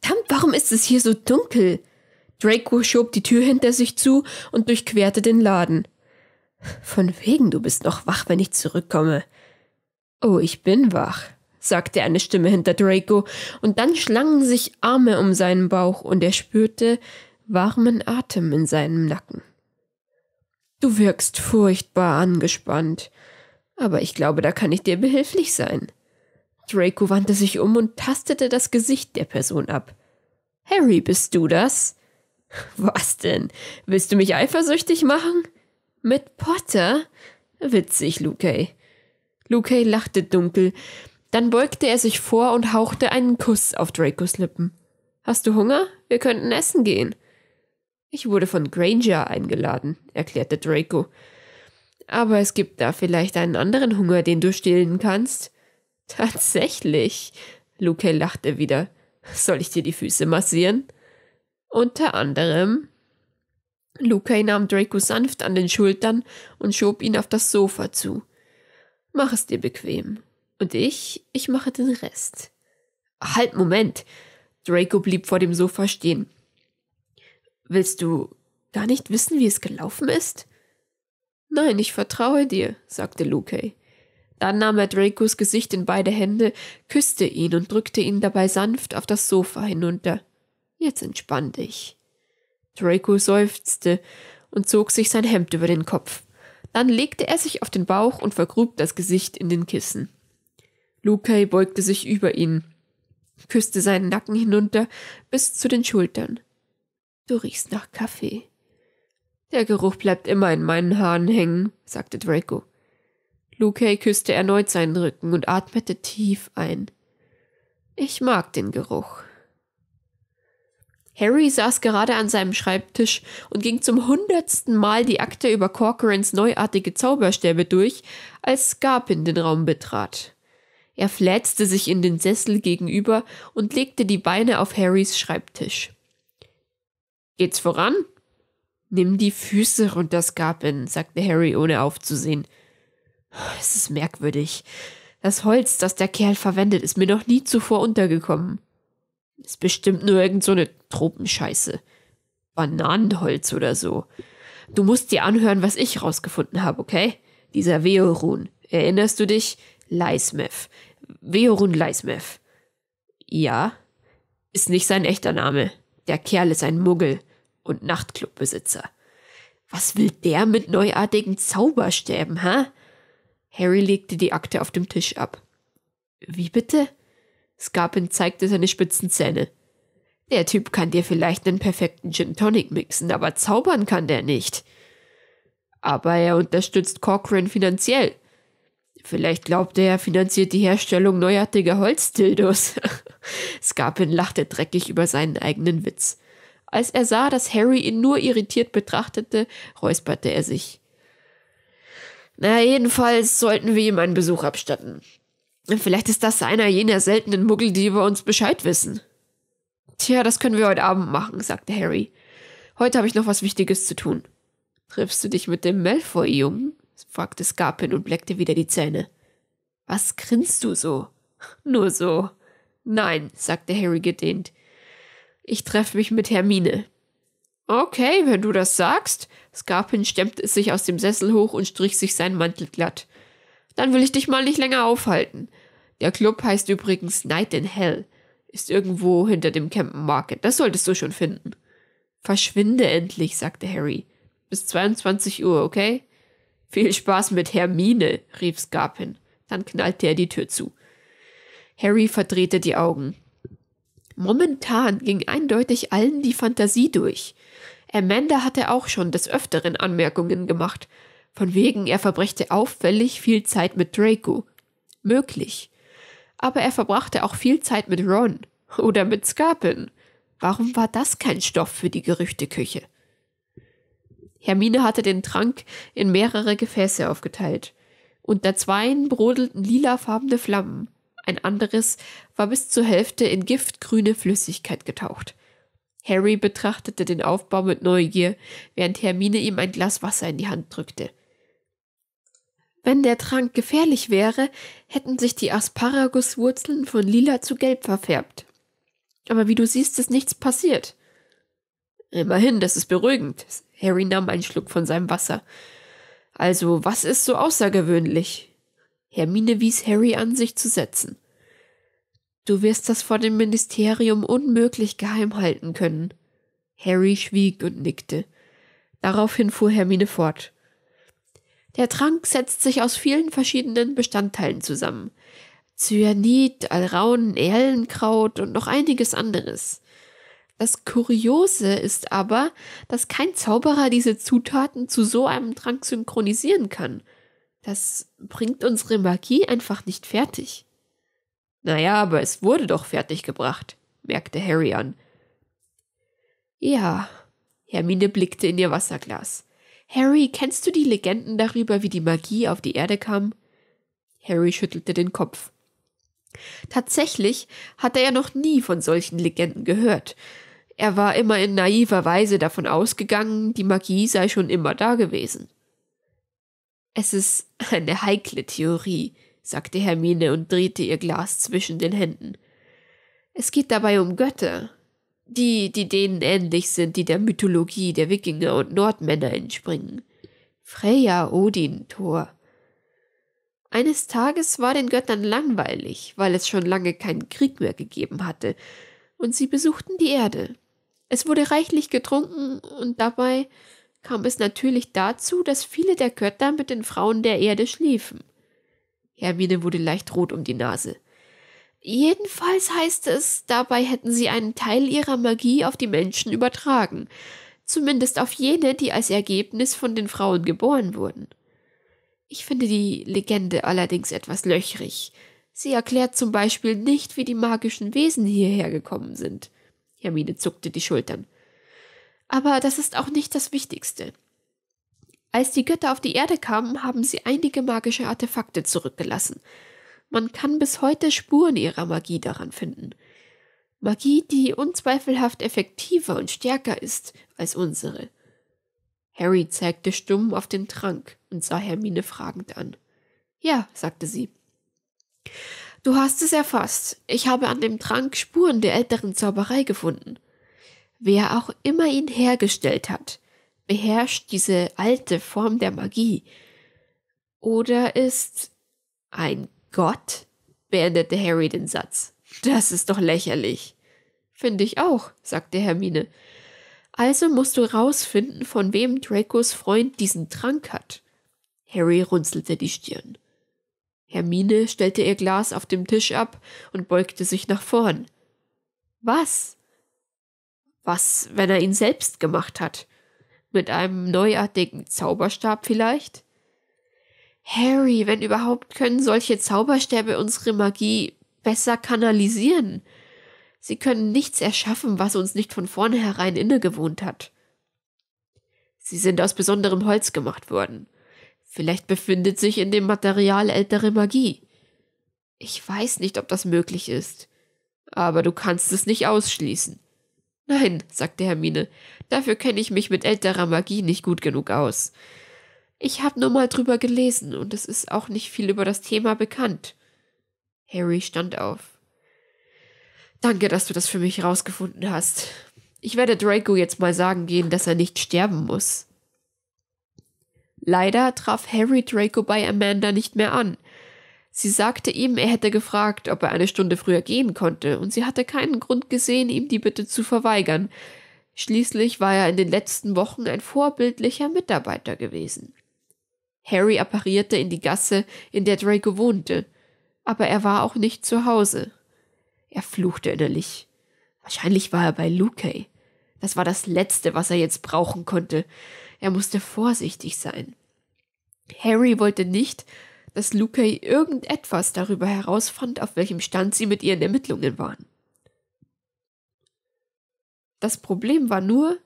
Verdammt, warum ist es hier so dunkel? Draco schob die Tür hinter sich zu und durchquerte den Laden. Von wegen, du bist noch wach, wenn ich zurückkomme. Oh, ich bin wach, sagte eine Stimme hinter Draco, und dann schlangen sich Arme um seinen Bauch, und er spürte warmen Atem in seinem Nacken. Du wirkst furchtbar angespannt, aber ich glaube, da kann ich dir behilflich sein. Draco wandte sich um und tastete das Gesicht der Person ab. Harry, bist du das? Was denn? Willst du mich eifersüchtig machen? Mit Potter? Witzig, Luke. Luke lachte dunkel. Dann beugte er sich vor und hauchte einen Kuss auf Dracos Lippen. Hast du Hunger? Wir könnten essen gehen. Ich wurde von Granger eingeladen, erklärte Draco. Aber es gibt da vielleicht einen anderen Hunger, den du stillen kannst. Tatsächlich. Luke lachte wieder. Soll ich dir die Füße massieren? Unter anderem. Luke nahm Draco sanft an den Schultern und schob ihn auf das Sofa zu. Mach es dir bequem. Und ich, ich mache den Rest. Halt, Moment. Draco blieb vor dem Sofa stehen. Willst du gar nicht wissen, wie es gelaufen ist? Nein, ich vertraue dir, sagte Luke. Dann nahm er Dracos Gesicht in beide Hände, küsste ihn und drückte ihn dabei sanft auf das Sofa hinunter. Jetzt entspann dich. Draco seufzte und zog sich sein Hemd über den Kopf. Dann legte er sich auf den Bauch und vergrub das Gesicht in den Kissen. Lukai beugte sich über ihn, küsste seinen Nacken hinunter bis zu den Schultern. Du riechst nach Kaffee. Der Geruch bleibt immer in meinen Haaren hängen, sagte Draco. Lukey küsste erneut seinen Rücken und atmete tief ein. Ich mag den Geruch. Harry saß gerade an seinem Schreibtisch und ging zum hundertsten Mal die Akte über Corcorans neuartige Zauberstäbe durch, als Scarpin den Raum betrat. Er flätzte sich in den Sessel gegenüber und legte die Beine auf Harrys Schreibtisch. Geht's voran? Nimm die Füße runter, Scarpin, sagte Harry, ohne aufzusehen. Es ist merkwürdig. Das Holz, das der Kerl verwendet, ist mir noch nie zuvor untergekommen. Ist bestimmt nur irgend so eine Tropenscheiße. Bananenholz oder so. Du musst dir anhören, was ich rausgefunden habe, okay? Dieser Veorun. Erinnerst du dich? Leismev. Veorun Leismev. Ja. Ist nicht sein echter Name. Der Kerl ist ein Muggel und Nachtclubbesitzer. Was will der mit neuartigen Zauberstäben, hä? Harry legte die Akte auf dem Tisch ab. Wie bitte? Scarpin zeigte seine spitzen Zähne. Der Typ kann dir vielleicht einen perfekten Gin Tonic mixen, aber zaubern kann der nicht. Aber er unterstützt Corcoran finanziell. Vielleicht glaubt er, er finanziert die Herstellung neuartiger Holzdildos. Scarpin lachte dreckig über seinen eigenen Witz. Als er sah, dass Harry ihn nur irritiert betrachtete, räusperte er sich. Naja, jedenfalls sollten wir ihm einen Besuch abstatten. Vielleicht ist das einer jener seltenen Muggel, die über uns Bescheid wissen. Tja, das können wir heute Abend machen, sagte Harry. Heute habe ich noch was Wichtiges zu tun. Triffst du dich mit dem Malfoy, Jung? fragte Scarpin und bleckte wieder die Zähne. Was grinst du so? Nur so. Nein, sagte Harry gedehnt. Ich treffe mich mit Hermine. Okay, wenn du das sagst. Scarpin stemmte sich aus dem Sessel hoch und strich sich seinen Mantel glatt. Dann will ich dich mal nicht länger aufhalten. Der Club heißt übrigens Night in Hell. Ist irgendwo hinter dem Campen Market. Das solltest du schon finden. Verschwinde endlich, sagte Harry. Bis 22 Uhr, okay? Viel Spaß mit Hermine, rief Scarpin. Dann knallte er die Tür zu. Harry verdrehte die Augen. Momentan ging eindeutig allen die Fantasie durch. Amanda hatte auch schon des Öfteren Anmerkungen gemacht, von wegen er verbrächte auffällig viel Zeit mit Draco. Möglich. Aber er verbrachte auch viel Zeit mit Ron oder mit Scarpin. Warum war das kein Stoff für die Gerüchteküche? Hermine hatte den Trank in mehrere Gefäße aufgeteilt. Unter zweien brodelten lilafarbene Flammen ein anderes war bis zur Hälfte in giftgrüne Flüssigkeit getaucht. Harry betrachtete den Aufbau mit Neugier, während Hermine ihm ein Glas Wasser in die Hand drückte. Wenn der Trank gefährlich wäre, hätten sich die Asparaguswurzeln von lila zu gelb verfärbt. Aber wie du siehst, ist nichts passiert. Immerhin, das ist beruhigend. Harry nahm einen Schluck von seinem Wasser. Also, was ist so außergewöhnlich? Hermine wies Harry an, sich zu setzen. Du wirst das vor dem Ministerium unmöglich geheim halten können. Harry schwieg und nickte. Daraufhin fuhr Hermine fort. Der Trank setzt sich aus vielen verschiedenen Bestandteilen zusammen. Cyanid, Alraun, Erlenkraut und noch einiges anderes. Das Kuriose ist aber, dass kein Zauberer diese Zutaten zu so einem Trank synchronisieren kann – das bringt unsere Magie einfach nicht fertig. Naja, aber es wurde doch fertiggebracht, merkte Harry an. Ja, Hermine blickte in ihr Wasserglas. Harry, kennst du die Legenden darüber, wie die Magie auf die Erde kam? Harry schüttelte den Kopf. Tatsächlich hatte er noch nie von solchen Legenden gehört. Er war immer in naiver Weise davon ausgegangen, die Magie sei schon immer da gewesen. Es ist eine heikle Theorie, sagte Hermine und drehte ihr Glas zwischen den Händen. Es geht dabei um Götter, die, die denen ähnlich sind, die der Mythologie der Wikinger und Nordmänner entspringen. Freya, Odin, Thor. Eines Tages war den Göttern langweilig, weil es schon lange keinen Krieg mehr gegeben hatte, und sie besuchten die Erde. Es wurde reichlich getrunken und dabei kam es natürlich dazu, dass viele der Götter mit den Frauen der Erde schliefen. Hermine wurde leicht rot um die Nase. Jedenfalls heißt es, dabei hätten sie einen Teil ihrer Magie auf die Menschen übertragen, zumindest auf jene, die als Ergebnis von den Frauen geboren wurden. Ich finde die Legende allerdings etwas löchrig. Sie erklärt zum Beispiel nicht, wie die magischen Wesen hierher gekommen sind. Hermine zuckte die Schultern. Aber das ist auch nicht das Wichtigste. Als die Götter auf die Erde kamen, haben sie einige magische Artefakte zurückgelassen. Man kann bis heute Spuren ihrer Magie daran finden. Magie, die unzweifelhaft effektiver und stärker ist als unsere. Harry zeigte stumm auf den Trank und sah Hermine fragend an. Ja, sagte sie. Du hast es erfasst. Ich habe an dem Trank Spuren der älteren Zauberei gefunden. Wer auch immer ihn hergestellt hat, beherrscht diese alte Form der Magie. Oder ist ein Gott? beendete Harry den Satz. Das ist doch lächerlich. Finde ich auch, sagte Hermine. Also musst du rausfinden, von wem Dracos Freund diesen Trank hat. Harry runzelte die Stirn. Hermine stellte ihr Glas auf dem Tisch ab und beugte sich nach vorn. Was? Was, wenn er ihn selbst gemacht hat? Mit einem neuartigen Zauberstab vielleicht? Harry, wenn überhaupt, können solche Zauberstäbe unsere Magie besser kanalisieren. Sie können nichts erschaffen, was uns nicht von vornherein innegewohnt hat. Sie sind aus besonderem Holz gemacht worden. Vielleicht befindet sich in dem Material ältere Magie. Ich weiß nicht, ob das möglich ist, aber du kannst es nicht ausschließen. Nein, sagte Hermine, dafür kenne ich mich mit älterer Magie nicht gut genug aus. Ich habe nur mal drüber gelesen, und es ist auch nicht viel über das Thema bekannt. Harry stand auf. Danke, dass du das für mich rausgefunden hast. Ich werde Draco jetzt mal sagen gehen, dass er nicht sterben muss. Leider traf Harry Draco bei Amanda nicht mehr an, Sie sagte ihm, er hätte gefragt, ob er eine Stunde früher gehen konnte, und sie hatte keinen Grund gesehen, ihm die Bitte zu verweigern. Schließlich war er in den letzten Wochen ein vorbildlicher Mitarbeiter gewesen. Harry apparierte in die Gasse, in der Draco wohnte, aber er war auch nicht zu Hause. Er fluchte innerlich. Wahrscheinlich war er bei Luke. Das war das Letzte, was er jetzt brauchen konnte. Er musste vorsichtig sein. Harry wollte nicht, dass Luke irgendetwas darüber herausfand, auf welchem Stand sie mit ihren Ermittlungen waren. Das Problem war nur,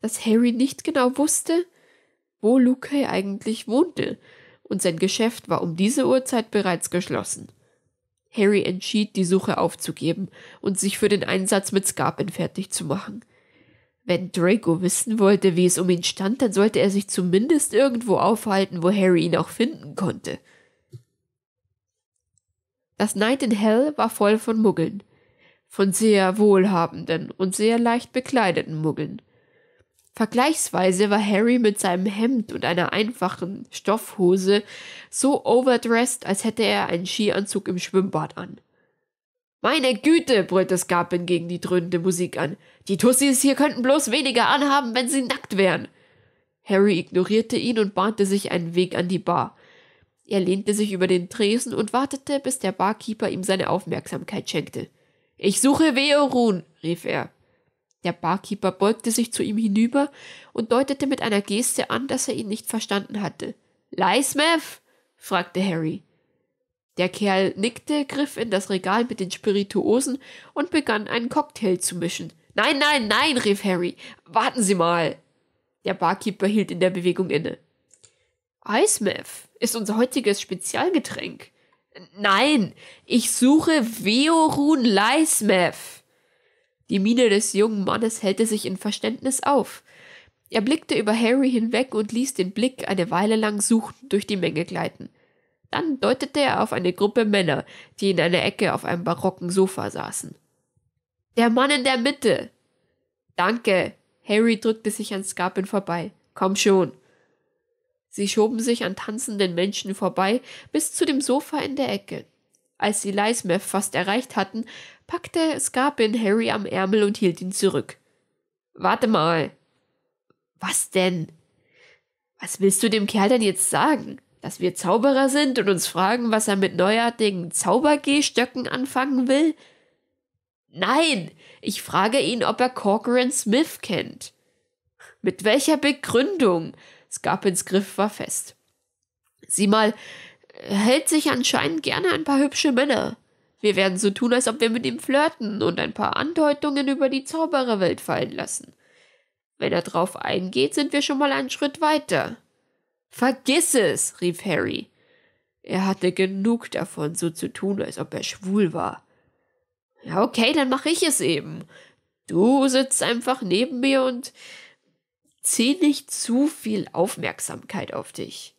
dass Harry nicht genau wusste, wo Luke eigentlich wohnte, und sein Geschäft war um diese Uhrzeit bereits geschlossen. Harry entschied, die Suche aufzugeben und sich für den Einsatz mit Scarpin fertig zu machen – wenn Draco wissen wollte, wie es um ihn stand, dann sollte er sich zumindest irgendwo aufhalten, wo Harry ihn auch finden konnte. Das Night in Hell war voll von Muggeln, von sehr wohlhabenden und sehr leicht bekleideten Muggeln. Vergleichsweise war Harry mit seinem Hemd und einer einfachen Stoffhose so overdressed, als hätte er einen Skianzug im Schwimmbad an. Meine Güte, brüllte Scarpin gegen die dröhnende Musik an. Die Tussis hier könnten bloß weniger anhaben, wenn sie nackt wären. Harry ignorierte ihn und bahnte sich einen Weg an die Bar. Er lehnte sich über den Tresen und wartete, bis der Barkeeper ihm seine Aufmerksamkeit schenkte. Ich suche Weorun, rief er. Der Barkeeper beugte sich zu ihm hinüber und deutete mit einer Geste an, dass er ihn nicht verstanden hatte. Leismeth? fragte Harry. Der Kerl nickte, griff in das Regal mit den Spirituosen und begann einen Cocktail zu mischen. Nein, nein, nein, rief Harry. Warten Sie mal. Der Barkeeper hielt in der Bewegung inne. Eismeth ist unser heutiges Spezialgetränk. Nein, ich suche Veorun Leismeth. Die Miene des jungen Mannes hellte sich in Verständnis auf. Er blickte über Harry hinweg und ließ den Blick eine Weile lang suchend durch die Menge gleiten. Dann deutete er auf eine Gruppe Männer, die in einer Ecke auf einem barocken Sofa saßen. Der Mann in der Mitte. Danke. Harry drückte sich an Scarpin vorbei. Komm schon. Sie schoben sich an tanzenden Menschen vorbei bis zu dem Sofa in der Ecke. Als sie Leismeth fast erreicht hatten, packte Scarpin Harry am Ärmel und hielt ihn zurück. Warte mal. Was denn? Was willst du dem Kerl denn jetzt sagen? dass wir Zauberer sind und uns fragen, was er mit neuartigen Zaubergehstöcken anfangen will? Nein, ich frage ihn, ob er Corcoran Smith kennt. Mit welcher Begründung? Scarpins Griff war fest. Sieh mal, er hält sich anscheinend gerne ein paar hübsche Männer. Wir werden so tun, als ob wir mit ihm flirten und ein paar Andeutungen über die Zaubererwelt fallen lassen. Wenn er drauf eingeht, sind wir schon mal einen Schritt weiter. Vergiss es, rief Harry. Er hatte genug davon, so zu tun, als ob er schwul war. Ja, okay, dann mache ich es eben. Du sitzt einfach neben mir und zieh nicht zu viel Aufmerksamkeit auf dich.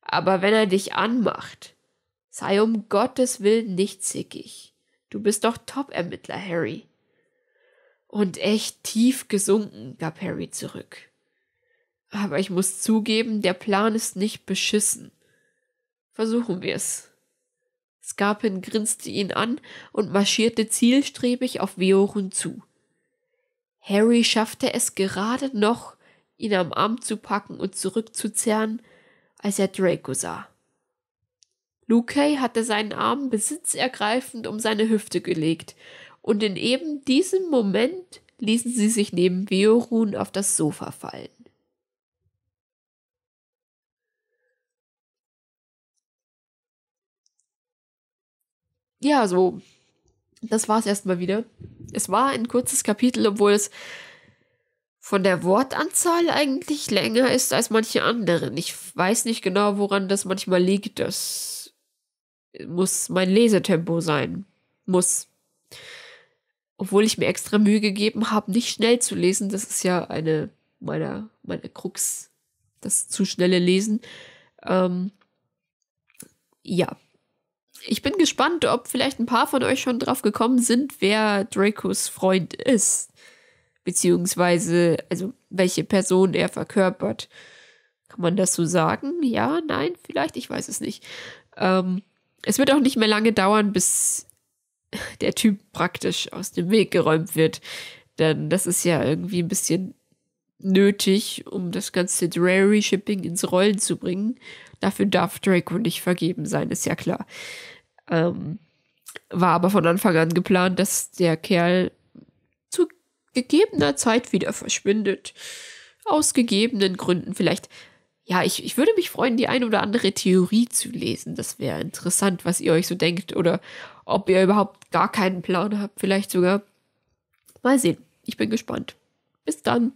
Aber wenn er dich anmacht, sei um Gottes Willen nicht zickig. Du bist doch Top-Ermittler, Harry. Und echt tief gesunken gab Harry zurück. Aber ich muss zugeben, der Plan ist nicht beschissen. Versuchen wir's. Scarpin grinste ihn an und marschierte zielstrebig auf Veorun zu. Harry schaffte es gerade noch, ihn am Arm zu packen und zurückzuzerren, als er Draco sah. Luke hatte seinen Arm besitzergreifend um seine Hüfte gelegt, und in eben diesem Moment ließen sie sich neben Veorun auf das Sofa fallen. ja, so, das war's erstmal wieder. Es war ein kurzes Kapitel, obwohl es von der Wortanzahl eigentlich länger ist als manche anderen. Ich weiß nicht genau, woran das manchmal liegt. Das muss mein Lesetempo sein. Muss. Obwohl ich mir extra Mühe gegeben habe, nicht schnell zu lesen. Das ist ja eine meiner, meiner Krux, das zu schnelle Lesen. Ähm, ja, ich bin gespannt, ob vielleicht ein paar von euch schon drauf gekommen sind, wer Dracos Freund ist. Beziehungsweise, also welche Person er verkörpert. Kann man das so sagen? Ja, nein, vielleicht, ich weiß es nicht. Ähm, es wird auch nicht mehr lange dauern, bis der Typ praktisch aus dem Weg geräumt wird. Denn das ist ja irgendwie ein bisschen nötig, um das ganze Drary Shipping ins Rollen zu bringen. Dafür darf Draco nicht vergeben sein, ist ja klar. Ähm, war aber von Anfang an geplant, dass der Kerl zu gegebener Zeit wieder verschwindet. Aus gegebenen Gründen. Vielleicht, ja, ich, ich würde mich freuen, die ein oder andere Theorie zu lesen. Das wäre interessant, was ihr euch so denkt oder ob ihr überhaupt gar keinen Plan habt. Vielleicht sogar. Mal sehen. Ich bin gespannt. Bis dann.